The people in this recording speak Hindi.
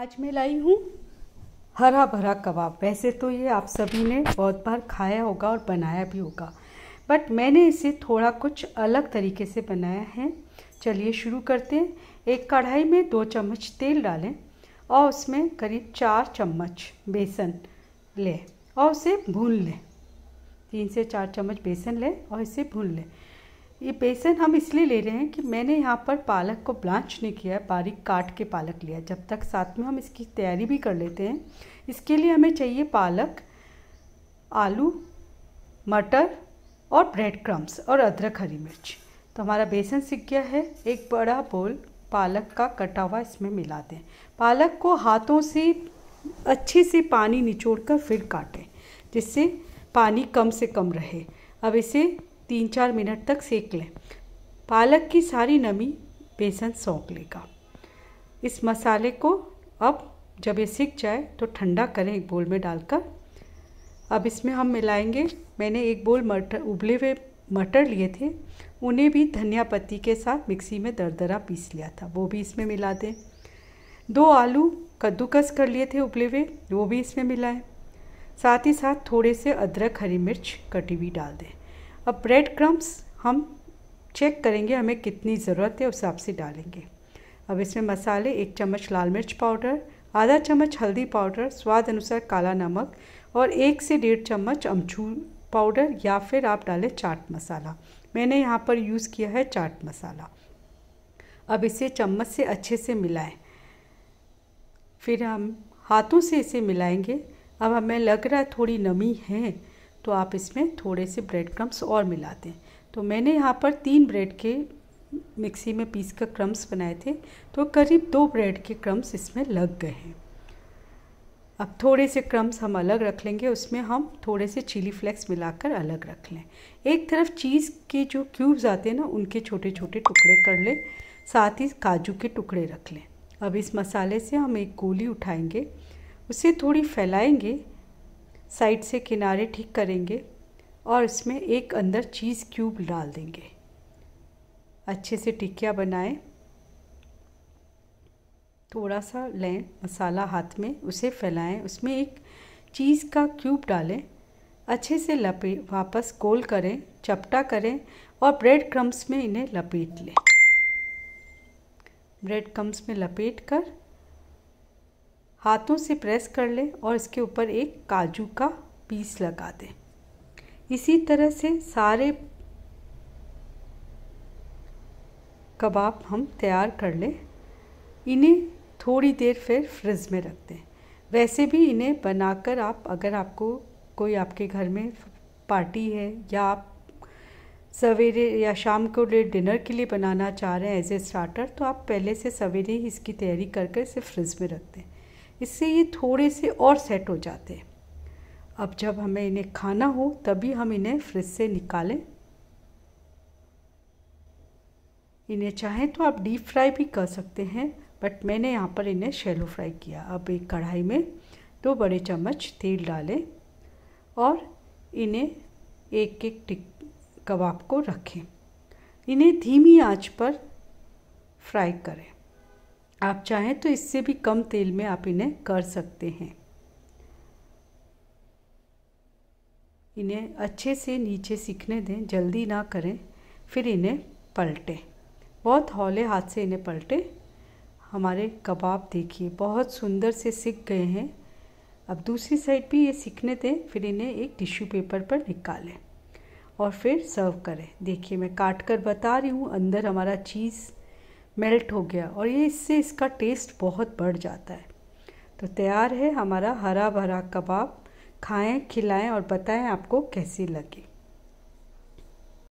आज मैं लाई हूँ हरा भरा कबाब वैसे तो ये आप सभी ने बहुत बार खाया होगा और बनाया भी होगा बट मैंने इसे थोड़ा कुछ अलग तरीके से बनाया है चलिए शुरू करते हैं एक कढ़ाई में दो चम्मच तेल डालें और उसमें करीब चार चम्मच बेसन लें और उसे भून लें तीन से चार चम्मच बेसन लें और इसे भून लें ये बेसन हम इसलिए ले रहे हैं कि मैंने यहाँ पर पालक को ब्लांच नहीं किया है बारीक काट के पालक लिया जब तक साथ में हम इसकी तैयारी भी कर लेते हैं इसके लिए हमें चाहिए पालक आलू मटर और ब्रेड क्रम्स और अदरक हरी मिर्च तो हमारा बेसन सीख गया है एक बड़ा बोल पालक का कटा हुआ इसमें मिला दें पालक को हाथों से अच्छे से पानी निचोड़ कर फिर काटें जिससे पानी कम से कम रहे अब इसे तीन चार मिनट तक सेक लें पालक की सारी नमी बेसन सौंक लेगा इस मसाले को अब जब ये सीख जाए तो ठंडा करें एक बोल में डालकर अब इसमें हम मिलाएंगे मैंने एक बोल मटर उबले हुए मटर लिए थे उन्हें भी धनिया पत्ती के साथ मिक्सी में दरदरा पीस लिया था वो भी इसमें मिला दें दो आलू कद्दूकस कर लिए थे उबले हुए वो भी इसमें मिलाएं साथ ही साथ थोड़े से अदरक हरी मिर्च कटी हुई डाल दें अब ब्रेड क्रम्स हम चेक करेंगे हमें कितनी ज़रूरत है उस हिसाब से डालेंगे अब इसमें मसाले एक चम्मच लाल मिर्च पाउडर आधा चम्मच हल्दी पाउडर स्वाद अनुसार काला नमक और एक से डेढ़ चम्मच अमचूर पाउडर या फिर आप डालें चाट मसाला मैंने यहाँ पर यूज़ किया है चाट मसाला अब इसे चम्मच से अच्छे से मिलाएं फिर हम हाथों से इसे मिलाएंगे अब हमें लग रहा है थोड़ी नमी है तो आप इसमें थोड़े से ब्रेड क्रम्स और मिला दें तो मैंने यहाँ पर तीन ब्रेड के मिक्सी में पीस कर क्रम्स बनाए थे तो करीब दो ब्रेड के क्रम्स इसमें लग गए हैं अब थोड़े से क्रम्स हम अलग रख लेंगे उसमें हम थोड़े से चिली फ्लेक्स मिलाकर अलग रख लें एक तरफ चीज़ के जो क्यूब्स आते हैं ना उनके छोटे छोटे टुकड़े कर लें साथ ही काजू के टुकड़े रख लें अब इस मसाले से हम एक गोली उठाएंगे उसे थोड़ी फैलाएंगे साइड से किनारे ठीक करेंगे और इसमें एक अंदर चीज़ क्यूब डाल देंगे अच्छे से टिकिया बनाएं थोड़ा सा लें मसाला हाथ में उसे फैलाएं उसमें एक चीज़ का क्यूब डालें अच्छे से लपेट वापस गोल करें चपटा करें और ब्रेड क्रम्स में इन्हें लपेट लें ब्रेड क्रम्स में लपेट कर हाथों से प्रेस कर लें और इसके ऊपर एक काजू का पीस लगा दें इसी तरह से सारे कबाब हम तैयार कर लें इन्हें थोड़ी देर फिर फ्रिज में रख दें वैसे भी इन्हें बनाकर आप अगर आपको कोई आपके घर में पार्टी है या आप सवेरे या शाम को ले डिनर के लिए बनाना चाह रहे हैं एज ए स्टार्टर तो आप पहले से सवेरे ही इसकी तैयारी करके इसे फ्रिज में रख दें इससे ये थोड़े से और सेट हो जाते हैं अब जब हमें इन्हें खाना हो तभी हम इन्हें फ्रिज से निकालें इन्हें चाहें तो आप डीप फ्राई भी कर सकते हैं बट मैंने यहाँ पर इन्हें शैलो फ्राई किया अब एक कढ़ाई में दो बड़े चम्मच तेल डालें और इन्हें एक एक टिक कबाब को रखें इन्हें धीमी आंच पर फ्राई करें आप चाहें तो इससे भी कम तेल में आप इन्हें कर सकते हैं इन्हें अच्छे से नीचे सीखने दें जल्दी ना करें फिर इन्हें पलटें बहुत हौले हाथ से इन्हें पलटें हमारे कबाब देखिए बहुत सुंदर से सीख गए हैं अब दूसरी साइड भी ये सीखने दें फिर इन्हें एक टिश्यू पेपर पर निकालें और फिर सर्व करें देखिए मैं काट कर बता रही हूँ अंदर हमारा चीज़ मेल्ट हो गया और ये इससे इसका टेस्ट बहुत बढ़ जाता है तो तैयार है हमारा हरा भरा कबाब खाएं खिलाएं और बताएं आपको कैसी लगी